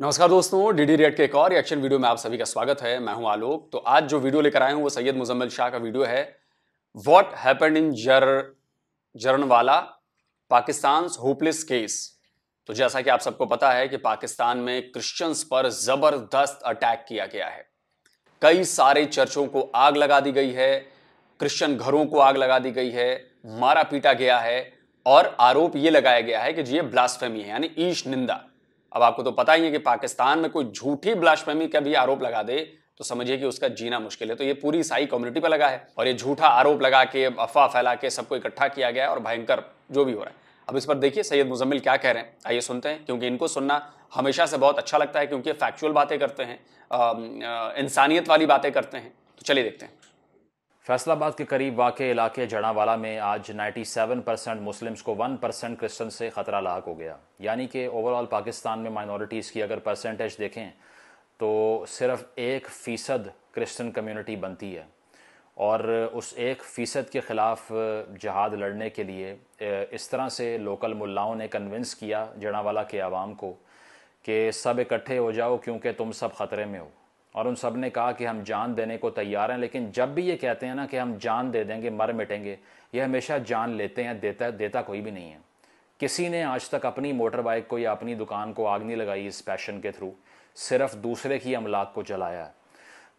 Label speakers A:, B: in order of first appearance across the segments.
A: नमस्कार दोस्तों DD red के एक और एक्शन वीडियो में आप सभी का स्वागत है मैं हूं आलोक तो आज जो वीडियो लेकर आया हूं वो सैयद मुजम्मल शाह का वीडियो है व्हाट हैपन इन जर जरनवाला पाकिस्तान होपलेस केस तो जैसा कि आप सबको पता है कि पाकिस्तान में क्रिश्चियंस पर जबरदस्त अटैक किया गया है कई सारे चर्चों को आग लगा दी गई है क्रिश्चियन घरों को आग लगा दी गई है मारा पीटा गया है और आरोप ये लगाया गया है कि ये ब्लास्फेमी है यानी ईश निंदा अब आपको तो पता ही है कि पाकिस्तान में कोई झूठी ब्लास्टमी का भी आरोप लगा दे तो समझिए कि उसका जीना मुश्किल है तो ये पूरी ईसाई कम्युनिटी पर लगा है और ये झूठा आरोप लगा के अफवाह फैला के सबको इकट्ठा किया गया और भयंकर जो भी हो रहा है अब इस पर देखिए सैयद मुजम्मिल क्या कह रहे हैं आइए सुनते हैं क्योंकि इनको सुनना हमेशा से बहुत अच्छा लगता है क्योंकि फैक्चुअल बातें करते हैं इंसानियत वाली बातें करते हैं
B: तो चलिए देखते हैं फैसलाबाद के करीब वाक़ इलाके जड़ावाला में आज 97 परसेंट मुस्लिम्स को 1 परसेंट क्रिश्चन से ख़तरा लाक हो गया यानी कि ओवरऑल पाकिस्तान में माइनॉरिटीज़ की अगर परसेंटेज देखें तो सिर्फ एक फ़ीसद क्रिश्चन कम्युनिटी बनती है और उस एक फ़ीसद के ख़िलाफ़ जहाद लड़ने के लिए इस तरह से लोकल मुलाओं ने कन्विंस किया जड़ावाला के आवाम को कि सब इकट्ठे हो जाओ क्योंकि तुम सब ख़तरे में हो और उन सब ने कहा कि हम जान देने को तैयार हैं लेकिन जब भी ये कहते हैं ना कि हम जान दे देंगे मर मिटेंगे ये हमेशा जान लेते हैं देता देता कोई भी नहीं है किसी ने आज तक अपनी मोटर बाइक को या अपनी दुकान को आग नहीं लगाई इस पैशन के थ्रू सिर्फ दूसरे की अमलाक को जलाया है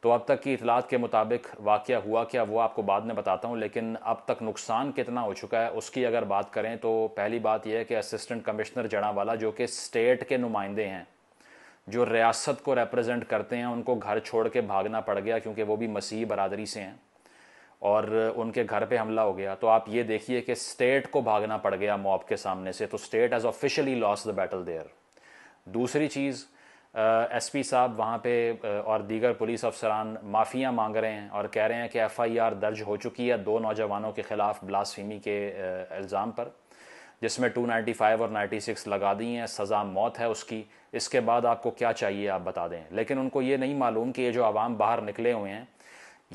B: तो अब तक की इतलात के मुताबिक वाक़ हुआ क्या वो आपको बाद में बताता हूँ लेकिन अब तक नुकसान कितना हो चुका है उसकी अगर बात करें तो पहली बात यह है कि असिस्टेंट कमिश्नर जड़ावाला जो कि स्टेट के नुमाइंदे हैं जो रियासत को रिप्रेजेंट करते हैं उनको घर छोड़ के भागना पड़ गया क्योंकि वो भी मसीह बरदरी से हैं और उनके घर पे हमला हो गया तो आप ये देखिए कि स्टेट को भागना पड़ गया मॉब के सामने से तो state has officially lost the battle there दूसरी चीज़ एस पी साहब वहाँ पे और दीगर पुलिस अफसरान माफ़ियाँ मांग रहे हैं और कह रहे हैं कि एफ़ आई आर दर्ज हो चुकी है दो नौजवानों के ख़िलाफ़ ब्लास्फीमी के इल्ज़ाम पर जिसमें 295 और 96 लगा दी हैं सज़ा मौत है उसकी इसके बाद आपको क्या चाहिए आप बता दें लेकिन उनको ये नहीं मालूम कि ये जो आवाम बाहर निकले हुए हैं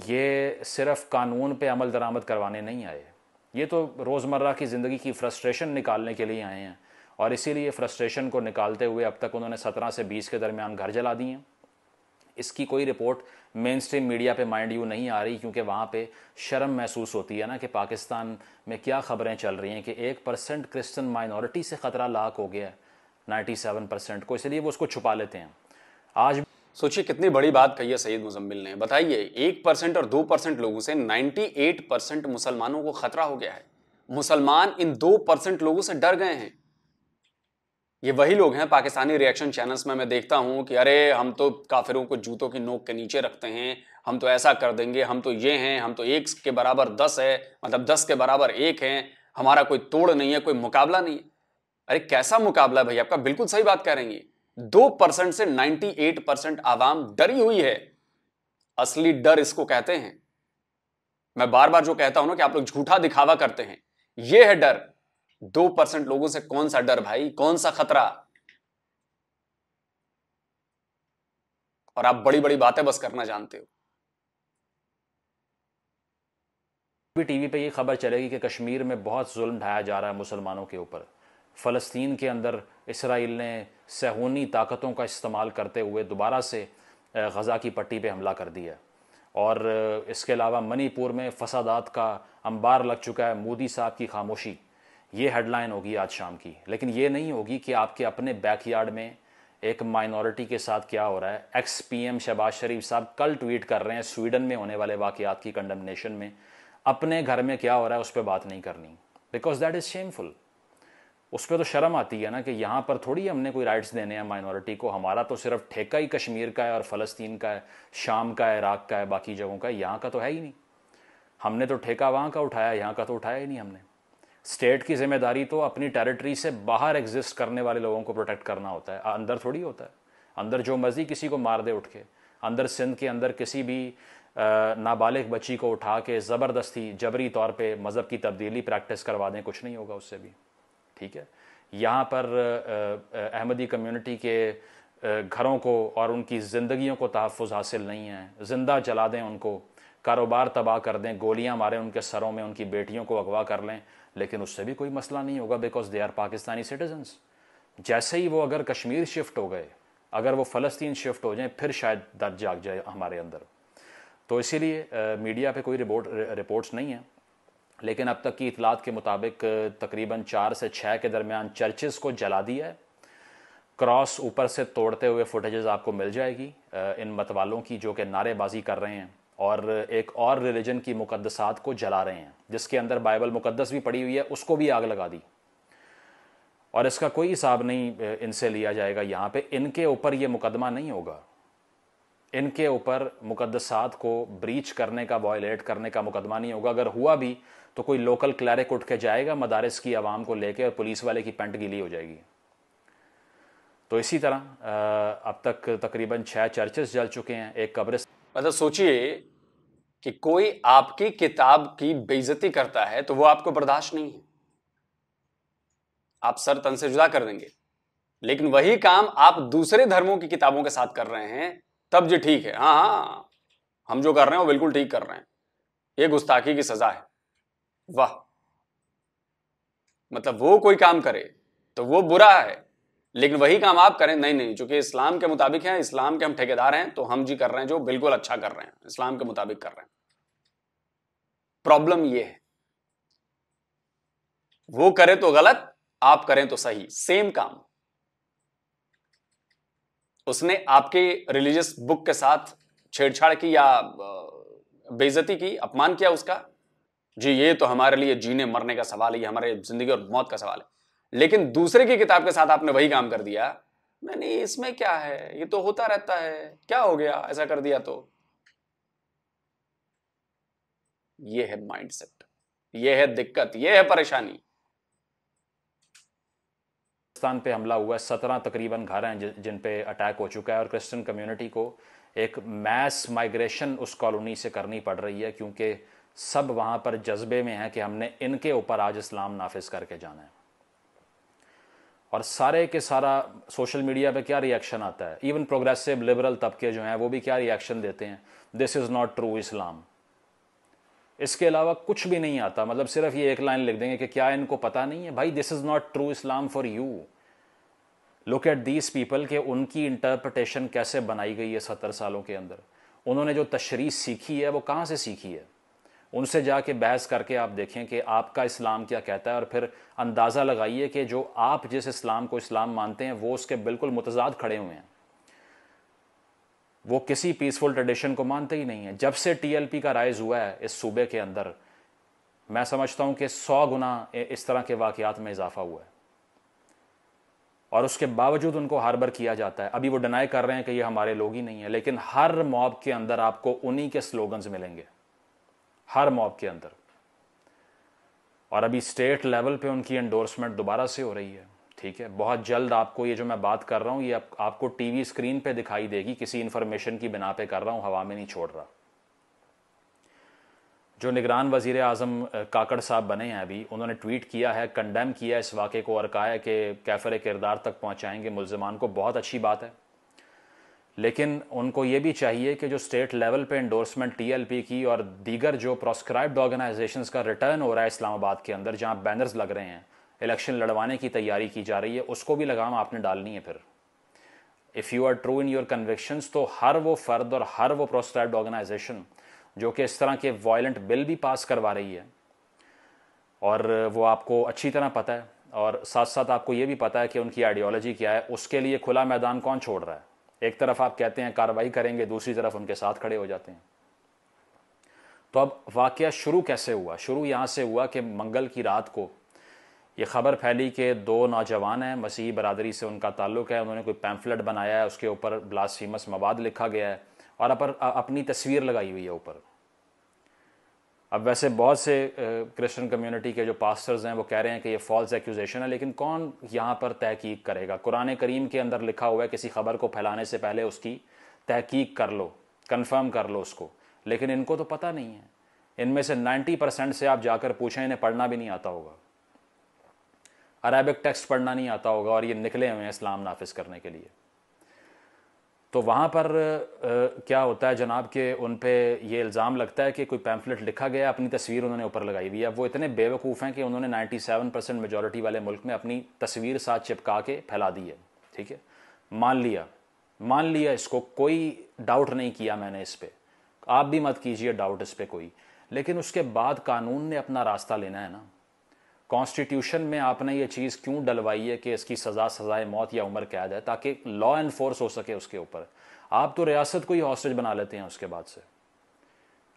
B: ये सिर्फ कानून पे अमल दरामद करवाने नहीं आए ये तो रोज़मर्रा की ज़िंदगी की फ्रस्ट्रेशन निकालने के लिए आए हैं और इसीलिए फ्रस्ट्रेशन को निकालते हुए अब तक उन्होंने सत्रह से बीस के दरमियान घर जला दिए इसकी कोई रिपोर्ट मेन स्ट्रीम मीडिया पे माइंड यू नहीं आ रही क्योंकि वहाँ पे शर्म महसूस होती है ना कि पाकिस्तान में क्या खबरें चल रही हैं कि एक परसेंट क्रिश्चन माइनॉरिटी से ख़तरा लाख हो गया है नाइन्टी सेवन परसेंट को इसलिए वो उसको छुपा लेते हैं आज सोचिए कितनी बड़ी बात कही है सैयद मुजम्मिल ने बताइए
A: एक परसेंट और दो परसेंट लोगों से नाइन्टी एट परसेंट मुसलमानों को खतरा हो गया है मुसलमान इन दो परसेंट लोगों से डर गए हैं ये वही लोग हैं पाकिस्तानी रिएक्शन चैनल्स में मैं देखता हूँ कि अरे हम तो काफिरों को जूतों की नोक के नीचे रखते हैं हम तो ऐसा कर देंगे हम तो ये हैं हम तो एक के बराबर दस है मतलब दस के बराबर एक हैं हमारा कोई तोड़ नहीं है कोई मुकाबला नहीं है अरे कैसा मुकाबला है भाई आपका बिल्कुल सही बात कह रही है दो परसेंट से नाइन्टी एट परसेंट आवाम डरी हुई है असली डर इसको कहते हैं मैं बार बार जो कहता हूं ना कि आप लोग झूठा दिखावा करते हैं यह है डर दो परसेंट लोगों से कौन सा डर भाई कौन सा खतरा और आप बड़ी बड़ी बातें बस करना जानते हो
B: भी टीवी पे ये खबर चलेगी कि कश्मीर में बहुत जुल्म ढाया जा रहा है मुसलमानों के ऊपर फ़लस्तीन के अंदर इसराइल ने सहूनी ताकतों का इस्तेमाल करते हुए दोबारा से गज़ा की पट्टी पे हमला कर दिया और इसके अलावा मणिपुर में फसादात का अंबार लग चुका है मोदी साहब की खामोशी ये हेडलाइन होगी आज शाम की लेकिन ये नहीं होगी कि आपके अपने बैकयार्ड में एक माइनॉरिटी के साथ क्या हो रहा है ex P M Shahbaz Sharif साहब कल ट्वीट कर रहे हैं स्वीडन में होने वाले वाकयात की कंडमनेशन में अपने घर में क्या हो रहा है उस पर बात नहीं करनी बिकॉज दैट इज़ शेमफुल उस पर तो शर्म आती है ना कि यहाँ पर थोड़ी हमने कोई राइट्स देने हैं माइनॉरिटी को हमारा तो सिर्फ ठेका ही कश्मीर का है और फ़लस्तीन का है शाम का है इराक का है बाकी जगहों का है यहाँ का तो है ही नहीं हमने तो ठेका वहाँ का उठाया यहाँ का तो उठाया ही नहीं हमने स्टेट की जिम्मेदारी तो अपनी टेरिटरी से बाहर एग्जिस्ट करने वाले लोगों को प्रोटेक्ट करना होता है अंदर थोड़ी होता है अंदर जो मर्जी किसी को मार दे उठ के अंदर सिंध के अंदर किसी भी नाबालिग बच्ची को उठा के ज़बरदस्ती जबरी तौर पे मज़हब की तब्दीली प्रैक्टिस करवा दें कुछ नहीं होगा उससे भी ठीक है यहाँ पर अहमदी कम्युनिटी के घरों को और उनकी ज़िंदगियों को तहफ़ हासिल नहीं है ज़िंदा जला दें उनको कारोबार तबाह कर दें गोलियाँ मारें उनके सरों में उनकी बेटियों को अगवा कर लें लेकिन उससे भी कोई मसला नहीं होगा because they are Pakistani citizens जैसे ही वो अगर कश्मीर शिफ्ट हो गए अगर वो फ़लस्तीन शिफ्ट हो जाए फिर शायद दर्द जाग जाए हमारे अंदर तो इसीलिए मीडिया पे कोई रिपोर्ट रिपोर्ट्स नहीं है लेकिन अब तक की इतलात के मुताबिक तकरीबन चार से छः के दरमियान चर्चेस को जला दिया है क्रॉस ऊपर से तोड़ते हुए फुटेजेस आपको मिल जाएगी इन मतवालों की जो कि नारेबाजी कर रहे हैं और एक और रिलीजन की मुकदसात को जला रहे हैं जिसके अंदर बाइबल मुकदस भी पड़ी हुई है उसको भी आग लगा दी और इसका कोई हिसाब नहीं इनसे लिया जाएगा यहाँ पे इनके ऊपर ये मुकदमा नहीं होगा इनके ऊपर मुकदसात को ब्रीच करने का वॉयलेट करने का मुकदमा नहीं होगा अगर हुआ भी तो कोई लोकल क्लैरिक उठ के जाएगा मदारस की आवाम को लेके और पुलिस वाले की पेंट गिली हो जाएगी तो इसी तरह अब तक तकरीबन छः चर्चेस जल चुके हैं एक कब्रिस्तान मतलब सोचिए
A: कि कोई आपकी किताब की बेइज्जती करता है तो वो आपको बर्दाश्त नहीं है आप सर तन से जुदा कर देंगे लेकिन वही काम आप दूसरे धर्मों की किताबों के साथ कर रहे हैं तब जी ठीक है हाँ हाँ हम जो कर रहे हैं वो बिल्कुल ठीक कर रहे हैं ये गुस्ताखी की सजा है वाह मतलब वो कोई काम करे तो वो बुरा है लेकिन वही काम आप करें नहीं नहीं चूंकि इस्लाम के मुताबिक है इस्लाम के हम ठेकेदार हैं तो हम जी कर रहे हैं जो बिल्कुल अच्छा कर रहे हैं इस्लाम के मुताबिक कर रहे हैं प्रॉब्लम यह है वो करें तो गलत आप करें तो सही सेम काम उसने आपके रिलीजियस बुक के साथ छेड़छाड़ की या बेजती की अपमान किया उसका जी ये तो हमारे लिए जीने मरने का सवाल है ये हमारे जिंदगी और मौत का सवाल है लेकिन दूसरे की किताब के साथ आपने वही काम कर दिया नहीं इसमें क्या है ये तो होता रहता है क्या हो गया ऐसा कर दिया तो
B: ये है माइंडसेट ये है दिक्कत
A: ये है परेशानी
B: पाकिस्तान पे हमला हुआ है सत्रह तकरीबन घर हैं जिन, पे अटैक हो चुका है और क्रिश्चियन कम्युनिटी को एक मैस माइग्रेशन उस कॉलोनी से करनी पड़ रही है क्योंकि सब वहां पर जज्बे में है कि हमने इनके ऊपर आज इस्लाम नाफिज करके जाना है और सारे के सारा सोशल मीडिया पे क्या रिएक्शन आता है इवन प्रोग्रेसिव लिबरल तबके जो हैं वो भी क्या रिएक्शन देते हैं this is not true Islam इसके अलावा कुछ भी नहीं आता मतलब सिर्फ ये एक लाइन लिख देंगे कि क्या इनको पता नहीं है भाई this is not true Islam for you look at these people के उनकी इंटरप्रटेशन कैसे बनाई गई है सत्तर सालों के अंदर उन्होंने जो तशरी सीखी है वो कहाँ से सीखी है उनसे जाके बहस करके आप देखें कि आपका इस्लाम क्या कहता है और फिर अंदाज़ा लगाइए कि जो आप जिस इस्लाम को इस्लाम मानते हैं वो उसके बिल्कुल मुतजाद खड़े हुए हैं वो किसी पीसफुल ट्रेडिशन को मानते ही नहीं है जब से टीएलपी का राइज हुआ है इस सूबे के अंदर मैं समझता हूं कि सौ गुना इस तरह के वाकियात में इजाफा हुआ है और उसके बावजूद उनको हार्बर किया जाता है अभी वो डिनाई कर रहे हैं कि ये हमारे लोग ही नहीं है लेकिन हर मॉब के अंदर आपको उन्हीं के स्लोगन्स मिलेंगे हर मॉब के अंदर और अभी स्टेट लेवल पे उनकी एंडोर्समेंट दोबारा से हो रही है ठीक है बहुत जल्द आपको ये जो मैं बात कर रहा हूँ ये आप, आपको टीवी स्क्रीन पे दिखाई देगी किसी इंफॉर्मेशन की बिना पे कर रहा हूँ हवा में नहीं छोड़ रहा जो निगरान वजीर आजम काकड़ साहब बने हैं अभी उन्होंने ट्वीट किया है कंडेम किया इस वाक़े को और कहा है कि कैफर किरदार तक पहुँचाएंगे मुलजमान को बहुत अच्छी बात है लेकिन उनको ये भी चाहिए कि जो स्टेट लेवल पे इंडोर्समेंट टीएलपी की और दीगर जो प्रोस्क्राइब्ड ऑर्गेनाइजेशंस का रिटर्न हो रहा है इस्लामाबाद के अंदर जहाँ बैनर्स लग रहे हैं इलेक्शन लड़वाने की तैयारी की जा रही है उसको भी लगाम आपने डालनी है फिर if you are true in your conviction तो हर वो फर्द और हर वो प्रोस्क्राइब्ड ऑर्गेनाइजेशन जो कि इस तरह के वॉयलेंट बिल भी पास करवा रही है और वो आपको अच्छी तरह पता है और साथ साथ आपको ये भी पता है कि उनकी आइडियोलॉजी क्या है उसके लिए खुला मैदान कौन छोड़ रहा है एक तरफ आप कहते हैं कार्रवाई करेंगे दूसरी तरफ उनके साथ खड़े हो जाते हैं तो अब वाक्य शुरू कैसे हुआ शुरू यहाँ से हुआ कि मंगल की रात को ये खबर फैली कि दो नौजवान हैं मसीह बरदरी से उनका ताल्लुक है उन्होंने कोई पैम्फलेट बनाया है उसके ऊपर ब्लासफीमस मवाद लिखा गया है और अपर अपनी तस्वीर लगाई हुई है ऊपर अब वैसे बहुत से क्रिश्चियन कम्युनिटी के जो पास्टर्स हैं वो कह रहे हैं कि ये फॉल्स एक्यूजेशन है लेकिन कौन यहाँ पर तहकीक करेगा कुरान करीम के अंदर लिखा हुआ है किसी खबर को फैलाने से पहले उसकी तहकीक कर लो कन्फर्म कर लो उसको लेकिन इनको तो पता नहीं है इनमें से 90 परसेंट से आप जाकर पूछें इन्हें पढ़ना भी नहीं आता होगा अरेबिक टेक्स्ट पढ़ना नहीं आता होगा और ये निकले हुए हैं इस्लाम नाफिज करने के लिए तो वहाँ पर आ, क्या होता है जनाब के उन पर यह इल्ज़ाम लगता है कि कोई पैम्फलेट लिखा गया अपनी तस्वीर उन्होंने ऊपर लगाई हुई है वो इतने बेवकूफ़ हैं कि उन्होंने 97 परसेंट मेजोरिटी वाले मुल्क में अपनी तस्वीर साथ चिपका के फैला दी है ठीक है मान लिया मान लिया इसको कोई डाउट नहीं किया मैंने इस पर आप भी मत कीजिए डाउट इस पर कोई लेकिन उसके बाद कानून ने अपना रास्ता लेना है ना कॉन्स्टिट्यूशन में आपने ये चीज़ क्यों डलवाई है कि इसकी सज़ा सज़ाए मौत या उम्र कैद है ताकि लॉ एनफोर्स हो सके उसके ऊपर आप तो रियासत को ही हॉस्टेज बना लेते हैं उसके बाद से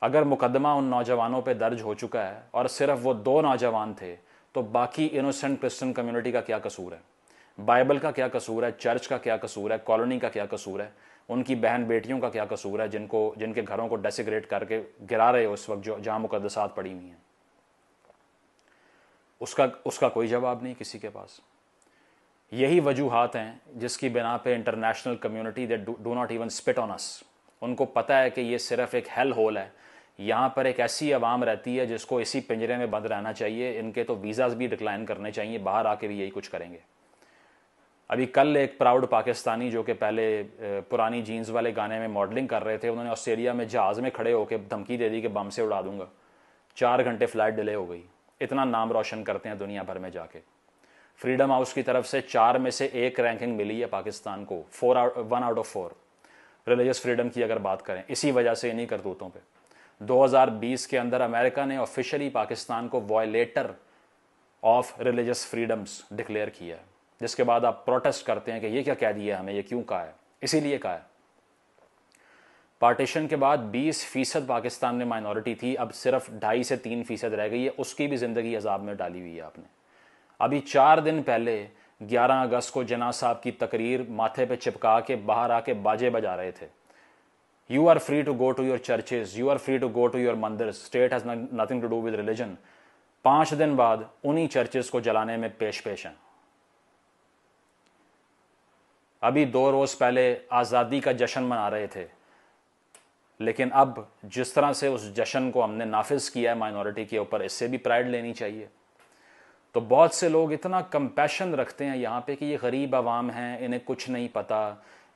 B: अगर मुकदमा उन नौजवानों पर दर्ज हो चुका है और सिर्फ वो दो नौजवान थे तो बाकी इनोसेंट क्रिश्चियन कम्युनिटी का क्या कसूर है बाइबल का क्या कसूर है चर्च का क्या कसूर है कॉलोनी का क्या कसूर है उनकी बहन बेटियों का क्या कसूर है जिनको जिनके घरों को डेसिग्रेट करके गिरा रहे हो उस वक्त जो जहाँ मुकदसात पड़ी हुई हैं उसका उसका कोई जवाब नहीं किसी के पास यही वजूहत हैं जिसकी बिना पे international community that do not even spit on us उनको पता है कि ये सिर्फ एक हेल होल है यहाँ पर एक ऐसी आवाम रहती है जिसको इसी पिंजरे में बंद रहना चाहिए इनके तो वीज़ाज़ भी डिक्लाइन करने चाहिए बाहर आके भी यही कुछ करेंगे अभी कल एक प्राउड पाकिस्तानी जो कि पहले पुरानी जीन्स वाले गाने में मॉडलिंग कर रहे थे उन्होंने ऑस्ट्रेलिया में जहाज़ में खड़े होकर धमकी दे दी कि बम से उड़ा दूंगा चार घंटे फ्लाइट डिले हो गई इतना नाम रोशन करते हैं दुनिया भर में जाके फ्रीडम हाउस की तरफ से चार में से एक रैंकिंग मिली है पाकिस्तान को four out one out of four religious freedom की अगर बात करें इसी वजह से इन्हीं करतूतों पे 2020 के अंदर अमेरिका ने ऑफिशियली पाकिस्तान को violator of religious freedoms declare किया है जिसके बाद आप प्रोटेस्ट करते हैं कि ये क्या कह दिया हमें ये क्यों कहा है इसीलिए कहा है पार्टीशन के बाद 20 फीसद पाकिस्तान में माइनॉरिटी थी अब सिर्फ ढाई से तीन फीसद रह गई है उसकी भी ज़िंदगी अजाब में डाली हुई है आपने अभी चार दिन पहले 11 अगस्त को जना साहब की तकरीर माथे पे चिपका के बाहर आके बाजे बजा रहे थे you are free to go to your churches you are free to go to your mandir state has nothing to do with religion पांच दिन बाद उन्हीं चर्चेज को जलाने में पेश पेश हैं अभी दो रोज़ पहले आज़ादी का जश्न मना रहे थे लेकिन अब जिस तरह से उस जश्न को हमने नाफिज किया है माइनॉरिटी के ऊपर इससे भी प्राइड लेनी चाहिए तो बहुत से लोग इतना कंपैशन रखते हैं यहाँ पे कि ये गरीब आवाम हैं इन्हें कुछ नहीं पता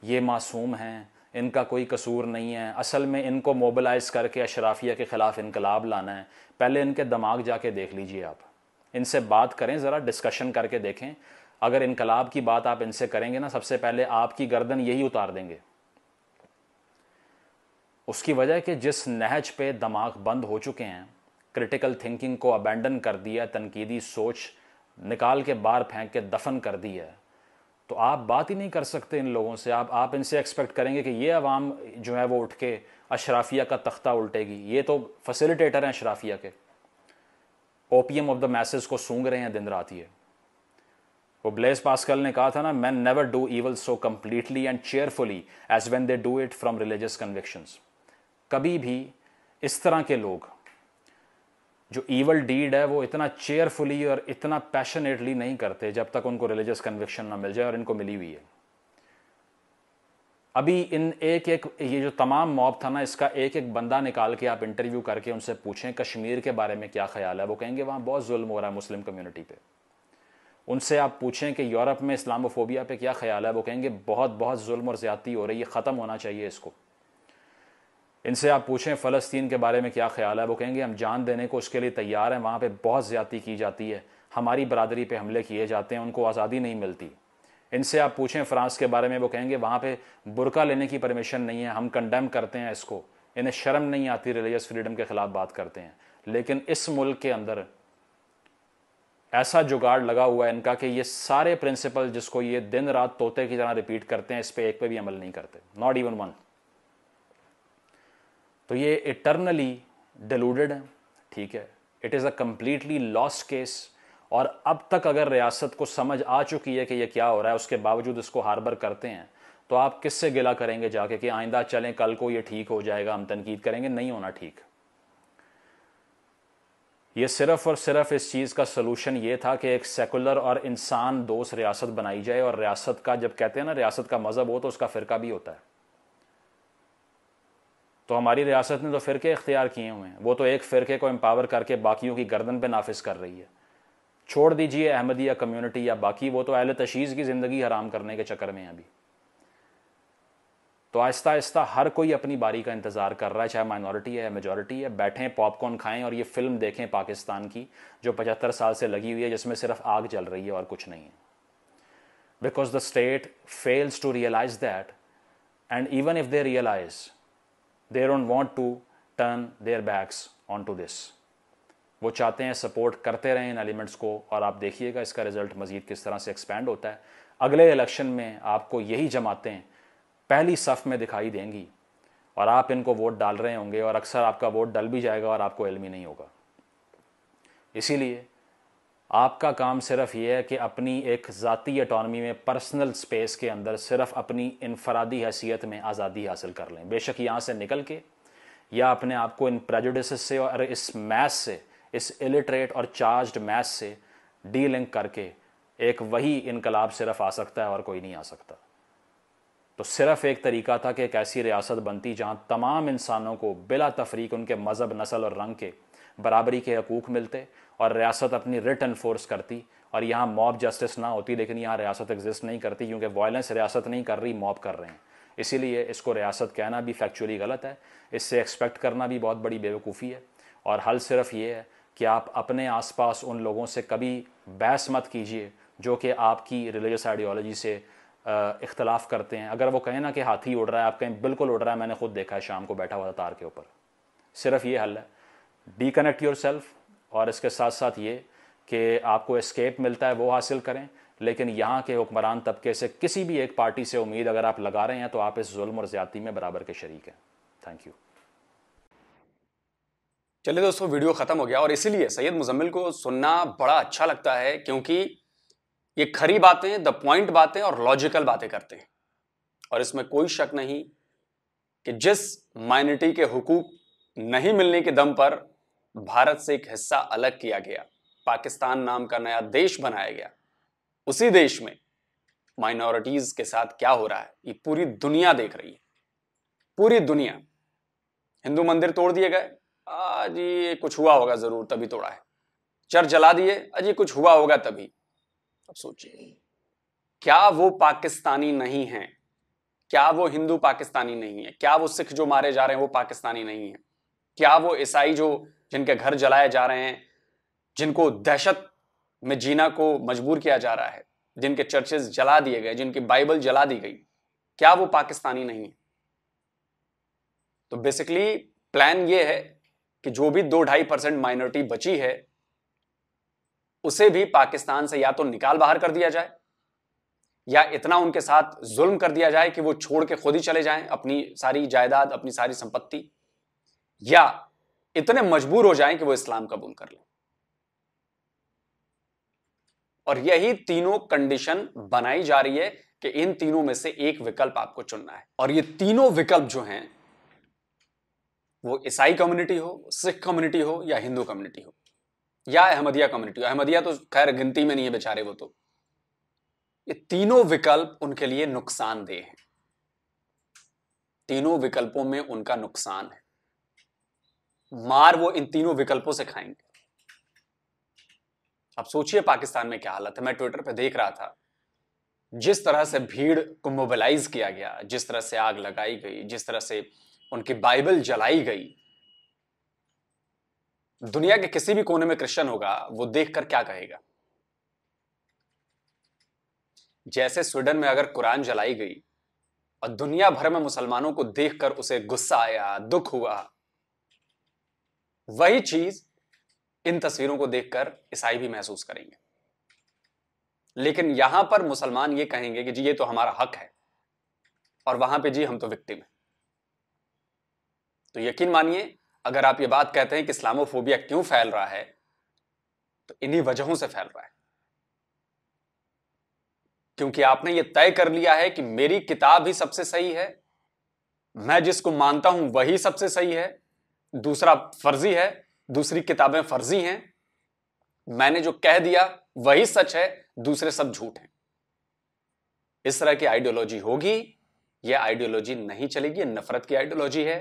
B: ये मासूम हैं इनका कोई कसूर नहीं है असल में इनको मोबलाइज करके अशराफिया के ख़िलाफ़ इनकलाब लाना है पहले इनके दिमाग जाके देख लीजिए आप इनसे बात करें ज़रा डिस्कशन करके देखें अगर इनकलाब की बात आप इनसे करेंगे ना सबसे पहले आपकी गर्दन यही उतार देंगे उसकी वजह कि जिस नहज पे दमाग बंद हो चुके हैं क्रिटिकल थिंकिंग को अबेंडन कर दिया तनकीदी सोच निकाल के बाहर फेंक के दफन कर दी है तो आप बात ही नहीं कर सकते इन लोगों से आप आप इनसे एक्सपेक्ट करेंगे कि ये आवाम जो है वो उठ के अशराफिया का तख्ता उल्टेगी ये तो फैसिलिटेटर हैं अशराफिया के ओपीएम ऑफ द मैसेज को सूंघ रहे हैं दिन रात ये वो ब्लेस पास्कल ने कहा था ना man never do evil so completely and cheerfully as when they do it from religious convictions कभी भी इस तरह के लोग जो ईवल डीड है वो इतना चेयरफुली और इतना पैशनेटली नहीं करते जब तक उनको रिलीजियस कन्विक्शन ना मिल जाए और इनको मिली हुई है अभी इन एक एक ये जो तमाम मॉब था ना इसका एक एक बंदा निकाल के आप इंटरव्यू करके उनसे पूछें कश्मीर के बारे में क्या ख्याल है वो कहेंगे वहाँ बहुत जुल्म हो रहा है मुस्लिम कम्युनिटी पे उनसे आप पूछें कि यूरोप में इस्लामोफोबिया पे क्या ख्याल है वो कहेंगे बहुत बहुत जुल्म और ज़्यादती हो रही है ख़त्म होना चाहिए इसको इनसे आप पूछें फ़लस्तीन के बारे में क्या ख्याल है वो कहेंगे हम जान देने को उसके लिए तैयार हैं वहाँ पर बहुत ज़्यादा की जाती है हमारी बरदरी पर हमले किए जाते हैं उनको आज़ादी नहीं मिलती इनसे आप पूछें फ्रांस के बारे में वो कहेंगे वहाँ पर बुरका लेने की परमिशन नहीं है हम कंडेम करते हैं इसको इन्हें शर्म नहीं आती रिलीजियस फ्रीडम के ख़िलाफ़ बात करते हैं लेकिन इस मुल्क के अंदर ऐसा जुगाड़ लगा हुआ है इनका कि ये सारे प्रिंसिपल जिसको ये दिन रात तोते की तरह रिपीट करते हैं इस पर एक पे भी अमल नहीं करते नॉट इवन वन तो ये इटर्नली डिलूडेड है ठीक है it is a completely lost case और अब तक अगर रियासत को समझ आ चुकी है कि यह क्या हो रहा है उसके बावजूद इसको हार्बर करते हैं तो आप किससे गिला करेंगे जाके कि आइंदा चलें कल को ये ठीक हो जाएगा हम तनकीद करेंगे नहीं होना ठीक ये सिर्फ और सिर्फ इस चीज़ का सलूशन ये था कि एक सेकुलर और इंसान दोस्त रियासत बनाई जाए और रियासत का जब कहते हैं ना रियासत का मज़हब हो तो उसका फ़िरका भी होता है तो हमारी रियासत ने तो फ़िरके इख्तियार किए हुए हैं वो तो एक फ़िरके को एम्पावर करके बाकियों की गर्दन पर नाफिस कर रही है छोड़ दीजिए अहमदिया कम्युनिटी या बाकी वो तो अहल तशीज़ की ज़िंदगी हराम करने के चक्कर में है अभी तो आहिस्ता आहिस्ता हर कोई अपनी बारी का इंतज़ार कर रहा है चाहे माइनॉरिटी है मेजॉरिटी है बैठें पॉपकॉर्न खाएं और ये फ़िल्म देखें पाकिस्तान की जो पचहत्तर साल से लगी हुई है जिसमें सिर्फ आग जल रही है और कुछ नहीं है because the state fails to realize that and even if they realize they don't want to turn their backs on to this वो चाहते हैं सपोर्ट करते रहें इन एलिमेंट्स को और आप देखिएगा इसका रिजल्ट मजीद किस तरह से एक्सपैंड होता है अगले इलेक्शन में आपको यही जमातें पहली सफ़ में दिखाई देंगी और आप इनको वोट डाल रहे होंगे और अक्सर आपका वोट डल भी जाएगा और आपको इलमी नहीं होगा इसीलिए आपका काम सिर्फ ये है कि अपनी एक ज़ाती अटानमी में पर्सनल स्पेस के अंदर सिर्फ अपनी इनफरादी हैसियत में आज़ादी हासिल कर लें बेशक यहाँ से निकल के या अपने आप को इन प्रेजुडिस से और इस मैस से इस इलिटरेट और चार्ज मैस से डीलिंक करके एक वही इनकलाब सिर्फ आ सकता है और कोई नहीं आ सकता तो सिर्फ एक तरीका था कि एक ऐसी रियासत बनती जहाँ तमाम इंसानों को बिला तफरीक उनके मज़हब नस्ल और रंग के बराबरी के हकूक़ मिलते और रियासत अपनी रिट इन्फोर्स करती और यहाँ मॉब जस्टिस ना होती लेकिन यहाँ रियासत एग्जिस्ट नहीं करती क्योंकि वायलेंस रियासत नहीं कर रही मॉब कर रहे हैं इसीलिए इसको रियासत कहना भी फैक्चुअली गलत है इससे एक्सपेक्ट करना भी बहुत बड़ी बेवकूफ़ी है और हल सिर्फ ये है कि आप अपने आसपास उन लोगों से कभी बहस मत कीजिए जो कि आपकी रिलीजस आइडियोलॉजी से इख्तलाफ करते हैं अगर वो कहें ना कि हाथी उड़ रहा है आप कहें बिल्कुल उड़ रहा है मैंने खुद देखा है शाम को बैठा हुआ था तार के ऊपर सिर्फ ये हल है डिकनेक्ट योर सेल्फ और इसके साथ साथ ये कि आपको एस्केप मिलता है वो हासिल करें लेकिन यहाँ के हुक्मरान तबके से किसी भी एक पार्टी से उम्मीद अगर आप लगा रहे हैं तो आप इस जुल्म और ज़्यादती में बराबर के शरीक हैं थैंक यू
A: चलिए दोस्तों वीडियो ख़त्म हो गया और इसीलिए सैयद मुजम्मिल को सुनना बड़ा अच्छा लगता है क्योंकि ये खरी बातें द पॉइंट बातें और लॉजिकल बातें करते हैं और इसमें कोई शक नहीं कि जिस माइनॉरिटी के हुकूक नहीं मिलने के दम पर भारत से एक हिस्सा अलग किया गया पाकिस्तान नाम का नया देश बनाया गया उसी देश में माइनॉरिटीज के साथ क्या हो रहा है ये पूरी दुनिया देख रही है पूरी दुनिया हिंदू मंदिर तोड़ दिए गए आज ये कुछ हुआ होगा जरूर तभी तोड़ा है चर जला दिए आज ये कुछ हुआ होगा तभी अब सोचिए क्या वो पाकिस्तानी नहीं है क्या वो हिंदू पाकिस्तानी नहीं है क्या वो सिख जो मारे जा रहे हैं वो पाकिस्तानी नहीं है क्या वो ईसाई जो जिनके घर जलाए जा रहे हैं जिनको दहशत में जीना को मजबूर किया जा रहा है जिनके चर्चेस जला दिए गए जिनकी बाइबल जला दी गई क्या वो पाकिस्तानी नहीं है तो बेसिकली प्लान ये है कि जो भी दो ढाई परसेंट माइनॉरिटी बची है उसे भी पाकिस्तान से या तो निकाल बाहर कर दिया जाए या इतना उनके साथ जुल्म कर दिया जाए कि वो छोड़ के खुद ही चले जाएं अपनी सारी जायदाद अपनी सारी संपत्ति या इतने मजबूर हो जाएं कि वो इस्लाम कबूल कर लें और यही तीनों कंडीशन बनाई जा रही है कि इन तीनों में से एक विकल्प आपको चुनना है और ये तीनों विकल्प जो हैं वो ईसाई कम्युनिटी हो सिख कम्युनिटी हो या हिंदू कम्युनिटी हो या अहमदिया कम्युनिटी हो अहमदिया तो खैर गिनती में नहीं है बेचारे वो तो ये तीनों विकल्प उनके लिए नुकसानदेह हैं तीनों विकल्पों में उनका नुकसान है मार वो इन तीनों विकल्पों से खाएंगे अब सोचिए पाकिस्तान में क्या हालत है मैं ट्विटर पर देख रहा था जिस तरह से भीड़ को मोबिलाइज किया गया जिस तरह से आग लगाई गई जिस तरह से उनकी बाइबल जलाई गई दुनिया के किसी भी कोने में क्रिश्चियन होगा वो देखकर क्या कहेगा जैसे स्वीडन में अगर कुरान जलाई गई और दुनिया भर में मुसलमानों को देखकर उसे गुस्सा आया दुख हुआ वही चीज इन तस्वीरों को देखकर ईसाई भी महसूस करेंगे लेकिन यहां पर मुसलमान ये कहेंगे कि जी ये तो हमारा हक है और वहां पे जी हम तो विक्टिम हैं तो यकीन मानिए अगर आप ये बात कहते हैं कि इस्लामोफोबिया क्यों फैल रहा है तो इन्हीं वजहों से फैल रहा है क्योंकि आपने ये तय कर लिया है कि मेरी किताब ही सबसे सही है मैं जिसको मानता हूं वही सबसे सही है दूसरा फर्जी है दूसरी किताबें फर्जी हैं मैंने जो कह दिया वही सच है दूसरे सब झूठ हैं इस तरह की आइडियोलॉजी होगी यह आइडियोलॉजी नहीं चलेगी नफरत की आइडियोलॉजी है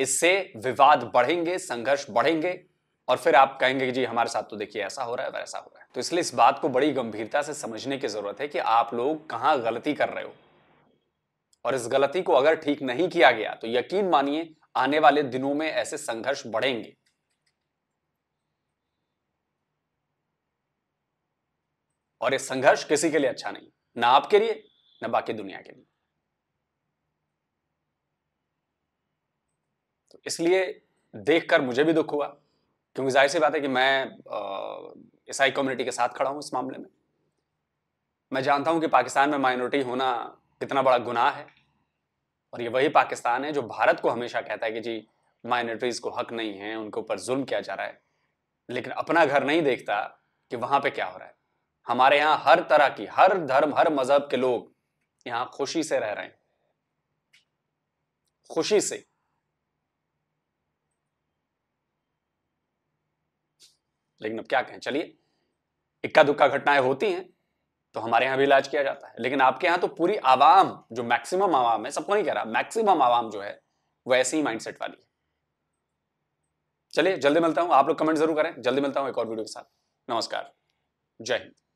A: इससे विवाद बढ़ेंगे संघर्ष बढ़ेंगे और फिर आप कहेंगे कि जी हमारे साथ तो देखिए ऐसा हो रहा है वैसा हो रहा है तो इसलिए इस बात को बड़ी गंभीरता से समझने की जरूरत है कि आप लोग कहाँ गलती कर रहे हो और इस गलती को अगर ठीक नहीं किया गया तो यकीन मानिए आने वाले दिनों में ऐसे संघर्ष बढ़ेंगे और ये संघर्ष किसी के लिए अच्छा नहीं ना आपके लिए ना बाकी दुनिया के लिए तो इसलिए देखकर मुझे भी दुख हुआ क्योंकि जाहिर सी बात है कि मैं ईसाई कम्युनिटी के साथ खड़ा हूं इस मामले में मैं जानता हूं कि पाकिस्तान में माइनॉरिटी होना कितना बड़ा गुनाह है और ये वही पाकिस्तान है जो भारत को हमेशा कहता है कि जी माइनॉरिटीज़ को हक नहीं है उनके ऊपर जुल्म किया जा रहा है लेकिन अपना घर नहीं देखता कि वहाँ पे क्या हो रहा है हमारे यहाँ हर तरह की हर धर्म हर मजहब के लोग यहाँ खुशी से रह रहे हैं खुशी से लेकिन अब क्या कहें चलिए इक्का दुक्का घटनाएं होती हैं तो हमारे यहाँ भी इलाज किया जाता है लेकिन आपके यहाँ तो पूरी आवाम जो मैक्सिमम आवाम है सबको नहीं कह रहा मैक्सिमम आवाम जो है वो ऐसे ही माइंडसेट वाली है चलिए जल्दी मिलता हूँ आप लोग कमेंट जरूर करें जल्दी मिलता हूँ एक और वीडियो के साथ नमस्कार जय हिंद